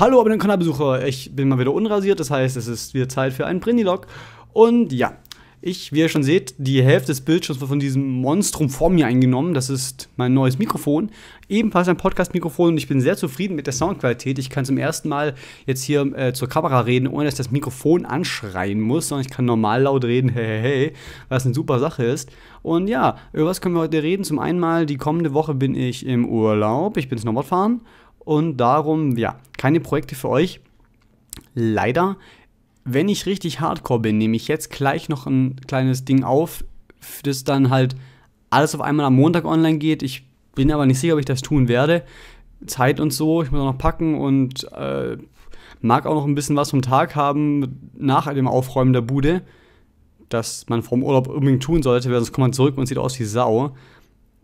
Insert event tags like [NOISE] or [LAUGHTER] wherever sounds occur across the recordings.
Hallo, aber den Kanalbesucher. Ich bin mal wieder unrasiert, das heißt, es ist wieder Zeit für einen Brindilog. Und ja, ich, wie ihr schon seht, die Hälfte des Bildschirms wird von diesem Monstrum vor mir eingenommen. Das ist mein neues Mikrofon. Ebenfalls ein Podcast-Mikrofon und ich bin sehr zufrieden mit der Soundqualität. Ich kann zum ersten Mal jetzt hier äh, zur Kamera reden, ohne dass ich das Mikrofon anschreien muss, sondern ich kann normal laut reden, [LAUGHS] hey, hey, hey, was eine super Sache ist. Und ja, über was können wir heute reden? Zum einen mal, die kommende Woche bin ich im Urlaub, ich bin Snowboard fahren und darum, ja, keine Projekte für euch. Leider. Wenn ich richtig hardcore bin, nehme ich jetzt gleich noch ein kleines Ding auf, das dann halt alles auf einmal am Montag online geht. Ich bin aber nicht sicher, ob ich das tun werde. Zeit und so, ich muss auch noch packen und äh, mag auch noch ein bisschen was vom Tag haben nach dem Aufräumen der Bude, das man vom Urlaub unbedingt tun sollte, weil sonst kommt man zurück und sieht aus wie Sau.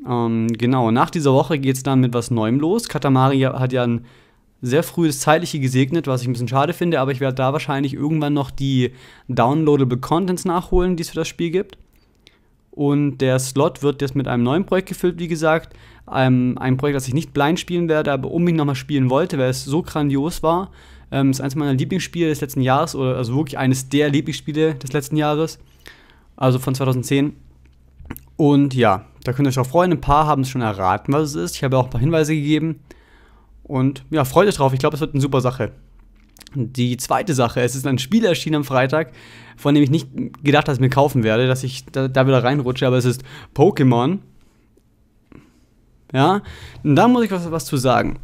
Ähm, genau, nach dieser Woche geht es dann mit was Neuem los. Katamari hat ja ein sehr frühes Zeitliche gesegnet, was ich ein bisschen schade finde, aber ich werde da wahrscheinlich irgendwann noch die downloadable Contents nachholen, die es für das Spiel gibt. Und der Slot wird jetzt mit einem neuen Projekt gefüllt, wie gesagt. Einem, ähm, einem Projekt, das ich nicht blind spielen werde, aber unbedingt nochmal spielen wollte, weil es so grandios war. Ähm, ist eines meiner Lieblingsspiele des letzten Jahres, oder also wirklich eines der Lieblingsspiele des letzten Jahres, also von 2010. Und ja, da könnt ihr euch auch freuen. Ein paar haben es schon erraten, was es ist. Ich habe auch ein paar Hinweise gegeben. Und ja, freut euch drauf. Ich glaube, es wird eine super Sache. Die zweite Sache, es ist ein Spiel erschienen am Freitag, von dem ich nicht gedacht, habe, dass ich mir kaufen werde, dass ich da, da wieder reinrutsche, aber es ist Pokémon. Ja, und da muss ich was, was zu sagen.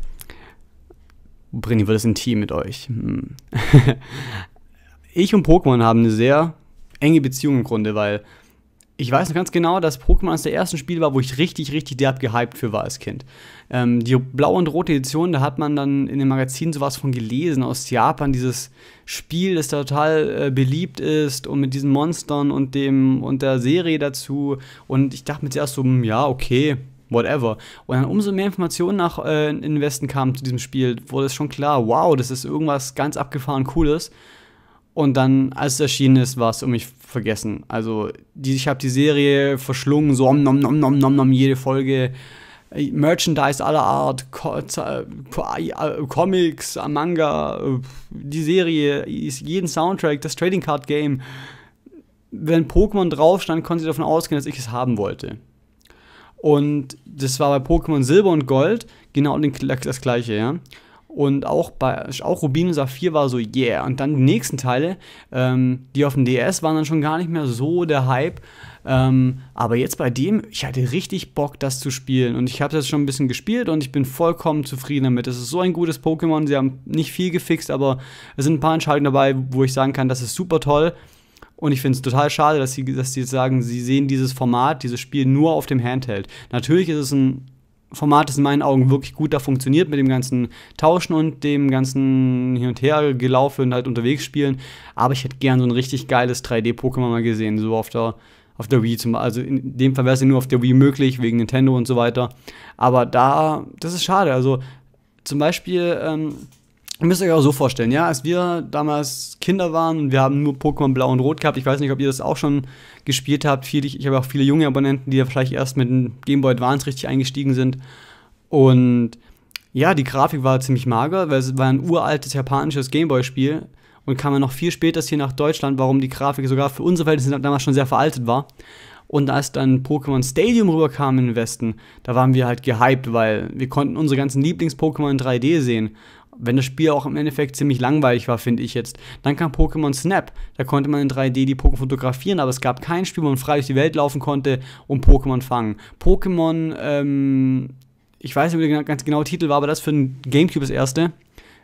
Brini wird es Team mit euch. Hm. [LAUGHS] ich und Pokémon haben eine sehr enge Beziehung im Grunde, weil ich weiß noch ganz genau, dass Pokémon eines der ersten Spiele war, wo ich richtig, richtig derb gehypt für war als Kind. Ähm, die blaue und rote Edition, da hat man dann in dem Magazin sowas von gelesen aus Japan, dieses Spiel, das da total äh, beliebt ist und mit diesen Monstern und dem und der Serie dazu. Und ich dachte mir zuerst so, hm, ja, okay, whatever. Und dann umso mehr Informationen nach äh, in den Westen kamen zu diesem Spiel, wurde es schon klar, wow, das ist irgendwas ganz abgefahren Cooles. Und dann, als es erschienen ist, war es um mich vergessen. Also, die, ich habe die Serie verschlungen, so om nom nom nom nom nom jede Folge. Äh, Merchandise aller Art, Comics, Manga, die Serie, jeden Soundtrack, das Trading Card Game. Wenn Pokémon drauf stand, konnte ich davon ausgehen, dass ich es haben wollte. Und das war bei Pokémon Silber und Gold genau das gleiche, ja. Und auch, bei, auch Rubin und Saphir war so, yeah. Und dann die nächsten Teile, ähm, die auf dem DS waren dann schon gar nicht mehr so der Hype. Ähm, aber jetzt bei dem, ich hatte richtig Bock, das zu spielen. Und ich habe das schon ein bisschen gespielt und ich bin vollkommen zufrieden damit. Es ist so ein gutes Pokémon. Sie haben nicht viel gefixt, aber es sind ein paar Entscheidungen dabei, wo ich sagen kann, das ist super toll. Und ich finde es total schade, dass sie, dass sie sagen, sie sehen dieses Format, dieses Spiel nur auf dem Handheld. Natürlich ist es ein Format, ist in meinen Augen wirklich gut da funktioniert mit dem ganzen Tauschen und dem ganzen Hin und Her gelaufen und halt unterwegs spielen. Aber ich hätte gern so ein richtig geiles 3D-Pokémon mal gesehen, so auf der, auf der Wii zum Also in dem Fall wäre es ja nur auf der Wii möglich, wegen Nintendo und so weiter. Aber da, das ist schade. Also zum Beispiel, ähm, Ihr müsst euch auch so vorstellen, ja, als wir damals Kinder waren und wir haben nur Pokémon Blau und Rot gehabt, ich weiß nicht, ob ihr das auch schon gespielt habt, viel, ich, habe auch viele junge Abonnenten, die ja vielleicht erst mit dem Game Boy Advance richtig eingestiegen sind. Und ja, die Grafik war ziemlich mager, weil es war ein uraltes japanisches Gameboy-Spiel und kam dann noch viel später hier nach Deutschland, warum die Grafik sogar für unsere Verhältnisse damals schon sehr veraltet war. Und als dann Pokémon Stadium rüberkam in den Westen, da waren wir halt gehypt, weil wir konnten unsere ganzen Lieblings-Pokémon in 3D sehen wenn das Spiel auch im Endeffekt ziemlich langweilig war, finde ich jetzt. Dann kam Pokémon Snap, da konnte man in 3D die Pokémon fotografieren, aber es gab kein Spiel, wo man frei durch die Welt laufen konnte und Pokémon fangen. Pokémon, ähm, ich weiß nicht, wie der ganz genaue Titel war, aber das für den Gamecube das erste.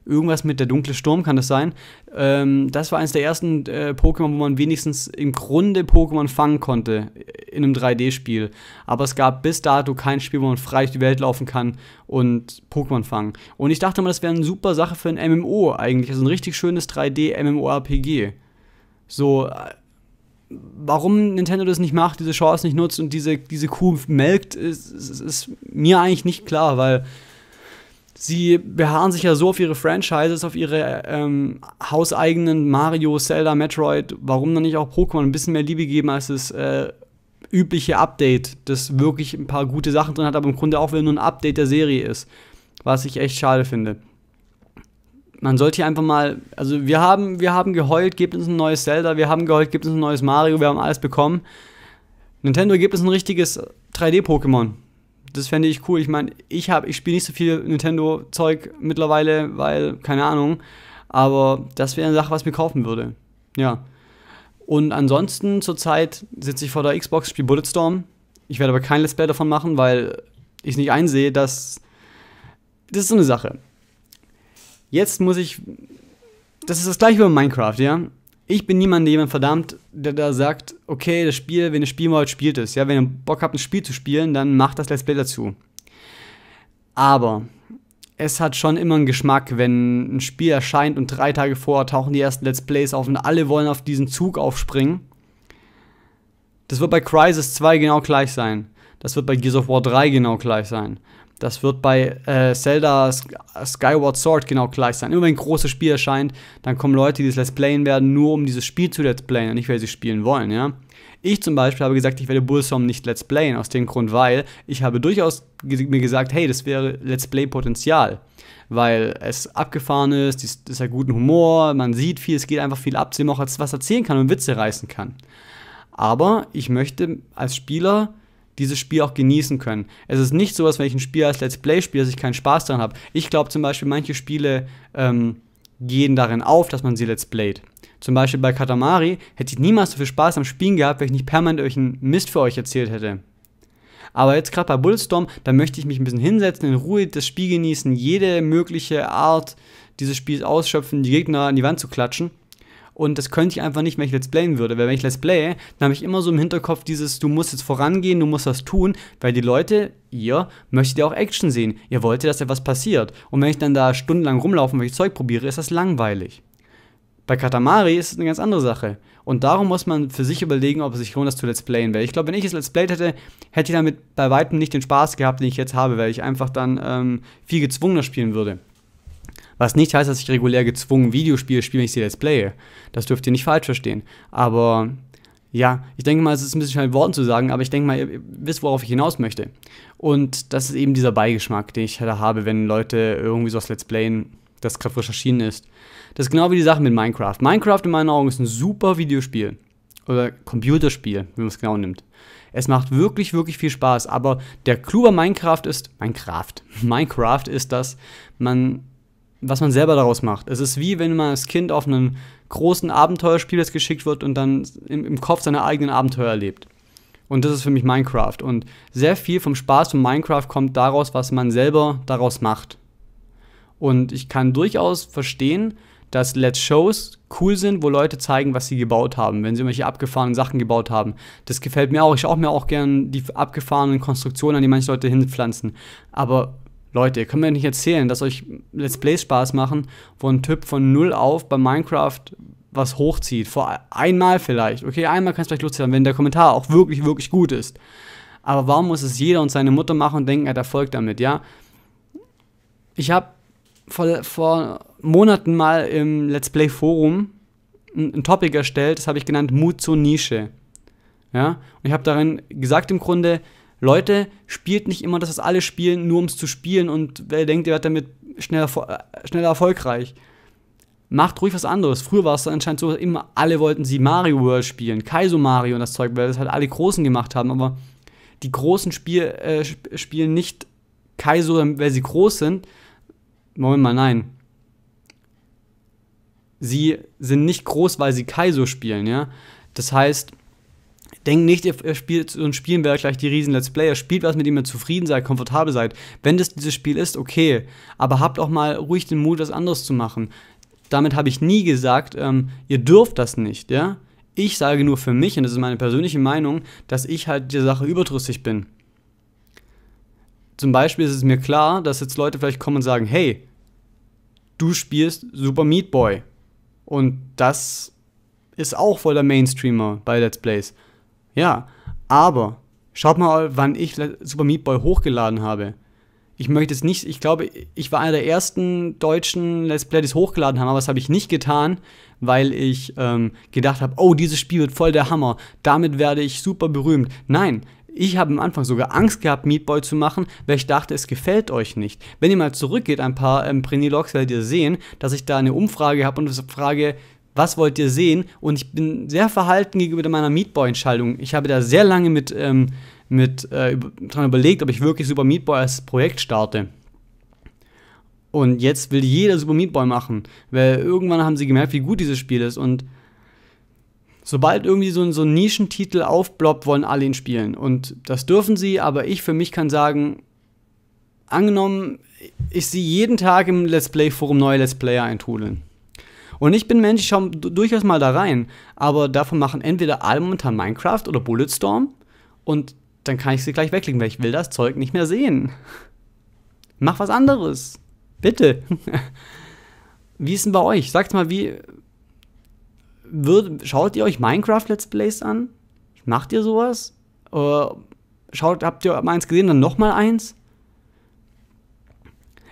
Irgendwas mit der dunkle Sturm kann das sein. Ähm, das war eines der ersten äh, Pokémon, wo man wenigstens im Grunde Pokémon fangen konnte äh, in einem 3D-Spiel. Aber es gab bis dato kein Spiel, wo man frei durch die Welt laufen kann und Pokémon fangen. Und ich dachte mal, das wäre eine super Sache für ein MMO eigentlich. Also ein richtig schönes 3D-MMORPG. So äh, warum Nintendo das nicht macht, diese Chance nicht nutzt und diese, diese Kuh melkt, ist, ist, ist mir eigentlich nicht klar, weil sie beharren sich ja so auf ihre Franchises, auf ihre ähm, hauseigenen Mario, Zelda, Metroid, warum dann nicht auch Pokémon ein bisschen mehr Liebe geben als das äh, übliche Update, das wirklich ein paar gute Sachen drin hat, aber im Grunde auch wieder nur ein Update der Serie ist, was ich echt schade finde. Man sollte hier einfach mal, also wir haben, wir haben geheult, gebt uns ein neues Zelda, wir haben geheult, gebt uns ein neues Mario, wir haben alles bekommen. Nintendo gibt es ein richtiges 3D-Pokémon das fände ich cool. Ich meine, ich habe, ich spiele nicht so viel Nintendo-Zeug mittlerweile, weil, keine Ahnung. Aber das wäre eine Sache, was mir kaufen würde. Ja. Und ansonsten zurzeit sitze ich vor der Xbox, spiele Bulletstorm. Ich werde aber kein Let's Play davon machen, weil ich nicht einsehe, dass. Das ist so eine Sache. Jetzt muss ich. Das ist das gleiche wie bei Minecraft, ja? ich bin niemand, der jemand verdammt, der da sagt, okay, das Spiel, wenn ihr spielen wollt, spielt es. Ja, wenn ihr Bock habt, ein Spiel zu spielen, dann macht das Let's Play dazu. Aber es hat schon immer einen Geschmack, wenn ein Spiel erscheint und drei Tage vorher tauchen die ersten Let's Plays auf und alle wollen auf diesen Zug aufspringen. Das wird bei Crisis 2 genau gleich sein. Das wird bei Gears of War 3 genau gleich sein. Das wird bei äh, Zelda Skyward Sword genau gleich sein. Immer wenn ein großes Spiel erscheint, dann kommen Leute, die das Let's Playen werden, nur um dieses Spiel zu Let's Playen und nicht, weil sie spielen wollen, ja. Ich zum Beispiel habe gesagt, ich werde Bullsom nicht Let's Playen, aus dem Grund, weil ich habe durchaus mir gesagt, hey, das wäre Let's Play-Potenzial, weil es abgefahren ist, es ist ja guten Humor, man sieht viel, es geht einfach viel ab, dass man auch was erzählen kann und Witze reißen kann. Aber ich möchte als Spieler dieses Spiel auch genießen können. Es ist nicht so, sowas, wenn ich ein Spiel als Let's Play spiele, dass ich keinen Spaß daran habe. Ich glaube zum Beispiel, manche Spiele ähm, gehen darin auf, dass man sie Let's Playt. Zum Beispiel bei Katamari hätte ich niemals so viel Spaß am Spielen gehabt, wenn ich nicht permanent euch einen Mist für euch erzählt hätte. Aber jetzt gerade bei Bulletstorm, da möchte ich mich ein bisschen hinsetzen, in Ruhe das Spiel genießen, jede mögliche Art dieses Spiels ausschöpfen, die Gegner an die Wand zu klatschen. Und das könnte ich einfach nicht, wenn ich Let's Playen würde. Weil wenn ich Let's Play, dann habe ich immer so im Hinterkopf dieses, du musst jetzt vorangehen, du musst was tun, weil die Leute, ihr möchtet ja auch Action sehen. Ihr wollt ja, dass etwas passiert. Und wenn ich dann da stundenlang rumlaufen, weil ich Zeug probiere, ist das langweilig. Bei Katamari ist es eine ganz andere Sache. Und darum muss man für sich überlegen, ob es sich lohnt, das zu Let's Playen. Weil ich glaube, wenn ich es Let's Played hätte, hätte ich damit bei weitem nicht den Spaß gehabt, den ich jetzt habe, weil ich einfach dann ähm, viel gezwungener spielen würde. Was nicht heißt, dass ich regulär gezwungen Videospiele spiele, wenn ich sie Let's Play. Das dürft ihr nicht falsch verstehen. Aber ja, ich denke mal, es ist ein bisschen schnell Worten zu sagen, aber ich denke mal, ihr wisst, worauf ich hinaus möchte. Und das ist eben dieser Beigeschmack, den ich da habe, wenn Leute irgendwie so was Let's Playen, das gerade frisch erschienen ist. Das ist genau wie die Sache mit Minecraft. Minecraft in meinen Augen ist ein super Videospiel. Oder Computerspiel, wenn man es genau nimmt. Es macht wirklich, wirklich viel Spaß. Aber der Clou bei Minecraft ist, Minecraft, [LAUGHS] Minecraft ist, dass man was man selber daraus macht. Es ist wie, wenn man als Kind auf einen großen Abenteuerspiel geschickt wird und dann im, im Kopf seine eigenen Abenteuer erlebt. Und das ist für mich Minecraft. Und sehr viel vom Spaß von Minecraft kommt daraus, was man selber daraus macht. Und ich kann durchaus verstehen, dass Let's Shows cool sind, wo Leute zeigen, was sie gebaut haben, wenn sie irgendwelche abgefahrenen Sachen gebaut haben. Das gefällt mir auch. Ich schaue mir auch gerne die abgefahrenen Konstruktionen an, die manche Leute hinpflanzen. Aber Leute, ihr könnt mir nicht erzählen, dass euch Let's Plays Spaß machen, wo ein Typ von null auf bei Minecraft was hochzieht. Vor einmal vielleicht. Okay, einmal kann es vielleicht lustig sein, wenn der Kommentar auch wirklich, wirklich gut ist. Aber warum muss es jeder und seine Mutter machen und denken, er hat Erfolg damit, ja? Ich habe vor, vor Monaten mal im Let's Play Forum ein, ein Topic erstellt, das habe ich genannt Mut zur Nische. Ja? Und ich habe darin gesagt im Grunde, Leute, spielt nicht immer dass das, alle spielen, nur um es zu spielen und wer denkt, ihr werdet damit schneller, äh, schneller erfolgreich. Macht ruhig was anderes. Früher war es dann anscheinend so, dass immer alle wollten sie Mario World spielen, Kaizo Mario und das Zeug, weil das halt alle Großen gemacht haben, aber die Großen Spiel, äh, spielen nicht Kaizo, weil sie groß sind. Moment mal, nein. Sie sind nicht groß, weil sie Kaizo spielen, ja. Das heißt, Denkt nicht, ihr spielt so ein Spiel, wäre gleich die riesen Let's Player. Spielt was, mit dem ihr zufrieden seid, komfortabel seid. Wenn das dieses Spiel ist, okay. Aber habt auch mal ruhig den Mut, was anderes zu machen. Damit habe ich nie gesagt, ähm, ihr dürft das nicht, ja. Ich sage nur für mich, und das ist meine persönliche Meinung, dass ich halt der Sache überdrüssig bin. Zum Beispiel ist es mir klar, dass jetzt Leute vielleicht kommen und sagen, hey, du spielst Super Meat Boy. Und das ist auch voll der Mainstreamer bei Let's Plays. Ja, aber schaut mal, wann ich Super Meat Boy hochgeladen habe. Ich möchte es nicht, ich glaube, ich war einer der ersten deutschen Let's Play, die es hochgeladen haben, aber das habe ich nicht getan, weil ich ähm, gedacht habe, oh, dieses Spiel wird voll der Hammer, damit werde ich super berühmt. Nein, ich habe am Anfang sogar Angst gehabt, Meat Boy zu machen, weil ich dachte, es gefällt euch nicht. Wenn ihr mal zurückgeht, ein paar ähm, Prenilogs werdet ihr sehen, dass ich da eine Umfrage habe und frage, was wollt ihr sehen? Und ich bin sehr verhalten gegenüber meiner Meatboy-Entscheidung. Ich habe da sehr lange mit, ähm, mit äh, dran überlegt, ob ich wirklich Super Meatboy als Projekt starte. Und jetzt will jeder Super Meatboy machen, weil irgendwann haben sie gemerkt, wie gut dieses Spiel ist. Und sobald irgendwie so, so ein Nischentitel aufbloppt, wollen alle ihn spielen. Und das dürfen sie, aber ich für mich kann sagen, angenommen, ich sehe jeden Tag im Let's Play Forum neue Let's Player eintrudeln. Und ich bin Mensch, ich schaue durchaus mal da rein, aber davon machen entweder alle momentan Minecraft oder Bulletstorm und dann kann ich sie gleich weglegen, weil ich will das Zeug nicht mehr sehen. Mach was anderes. Bitte. [LAUGHS] wie ist denn bei euch? Sagt mal, wie. Würd, schaut ihr euch Minecraft-Let's Plays an? Macht ihr sowas? Oder schaut, habt ihr mal eins gesehen, dann nochmal eins?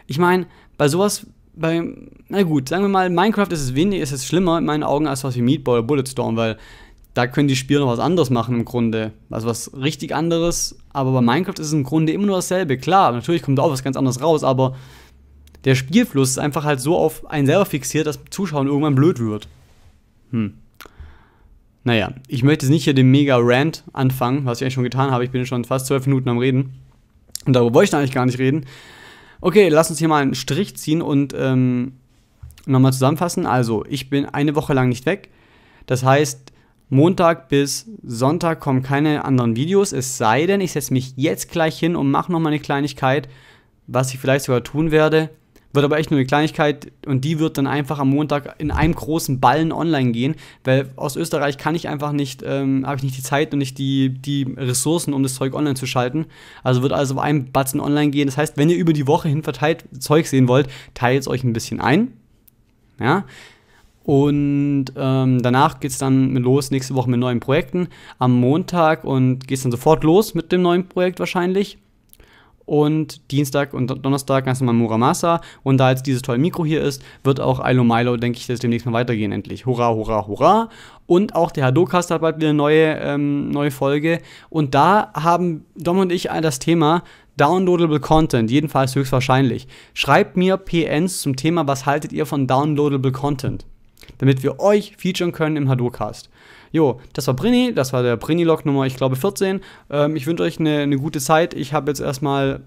Ich meine, bei sowas bei, na gut, sagen wir mal, Minecraft ist es weniger, ist es schlimmer in meinen Augen als was wie Meatball oder Bulletstorm, weil da können die Spieler noch was anderes machen im Grunde. Also was richtig anderes, aber bei Minecraft ist es im Grunde immer nur dasselbe. Klar, natürlich kommt da auch was ganz anderes raus, aber der Spielfluss ist einfach halt so auf einen selber fixiert, dass Zuschauen irgendwann blöd wird. Hm. Naja, ich möchte jetzt nicht hier den Mega-Rant anfangen, was ich eigentlich schon getan habe. Ich bin schon fast zwölf Minuten am Reden. Und darüber wollte ich eigentlich gar nicht reden. Okay, lass uns hier mal einen Strich ziehen und ähm, nochmal zusammenfassen. Also, ich bin eine Woche lang nicht weg. Das heißt, Montag bis Sonntag kommen keine anderen Videos, es sei denn, ich setze mich jetzt gleich hin und mache nochmal eine Kleinigkeit, was ich vielleicht sogar tun werde. Wird aber echt nur eine Kleinigkeit und die wird dann einfach am Montag in einem großen Ballen online gehen, weil aus Österreich kann ich einfach nicht, ähm, habe ich nicht die Zeit und nicht die, die Ressourcen, um das Zeug online zu schalten. Also wird alles auf einem Batzen online gehen. Das heißt, wenn ihr über die Woche hin verteilt Zeug sehen wollt, teilt es euch ein bisschen ein. Ja, und ähm, danach geht es dann los, nächste Woche mit neuen Projekten am Montag und geht es dann sofort los mit dem neuen Projekt wahrscheinlich und Dienstag und Donnerstag ganz normal Muramasa. Und da jetzt dieses tolle Mikro hier ist, wird auch Ilo Milo, denke ich, das demnächst mal weitergehen endlich. Hurra, hurra, hurra. Und auch der Hadokast hat bald wieder eine neue, ähm, neue Folge. Und da haben Dom und ich das Thema Downloadable Content, jedenfalls höchstwahrscheinlich. Schreibt mir PNs zum Thema, was haltet ihr von Downloadable Content? damit wir euch featuren können im Hadurcast. Jo, das war Brini, das war der Brini-Log Nummer, ich glaube, 14. Ähm, ich wünsche euch eine, eine gute Zeit. Ich habe jetzt erstmal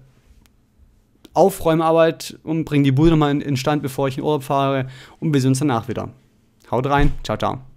Aufräumarbeit und bringe die Bude nochmal in, in Stand, bevor ich in Urlaub fahre. Und wir sehen uns danach wieder. Haut rein, ciao, ciao.